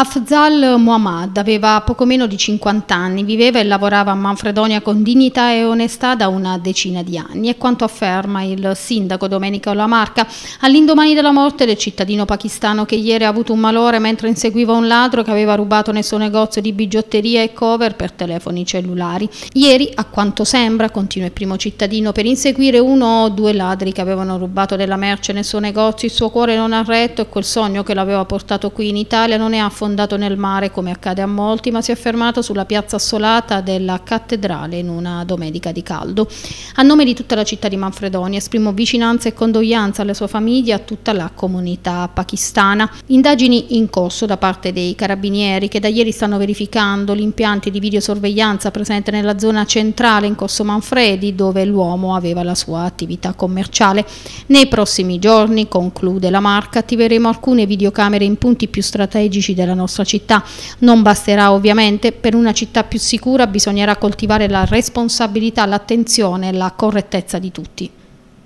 Afzal Muhammad aveva poco meno di 50 anni, viveva e lavorava a Manfredonia con dignità e onestà da una decina di anni È quanto afferma il sindaco Domenico Lamarca all'indomani della morte del cittadino pakistano che ieri ha avuto un malore mentre inseguiva un ladro che aveva rubato nel suo negozio di bigiotteria e cover per telefoni cellulari. Ieri, a quanto sembra, continua il primo cittadino per inseguire uno o due ladri che avevano rubato della merce nel suo negozio, il suo cuore non ha retto e quel sogno che l'aveva portato qui in Italia non è affondato sfondato nel mare come accade a molti, ma si è fermato sulla piazza assolata della cattedrale in una domenica di caldo. A nome di tutta la città di Manfredonia esprimo vicinanza e condoglianza alla sua famiglia e a tutta la comunità pakistana. Indagini in corso da parte dei carabinieri che da ieri stanno verificando gli impianti di videosorveglianza presente nella zona centrale in Corso Manfredi dove l'uomo aveva la sua attività commerciale. Nei prossimi giorni, conclude la marca, attiveremo alcune videocamere in punti più strategici della della nostra città. Non basterà ovviamente, per una città più sicura bisognerà coltivare la responsabilità, l'attenzione e la correttezza di tutti.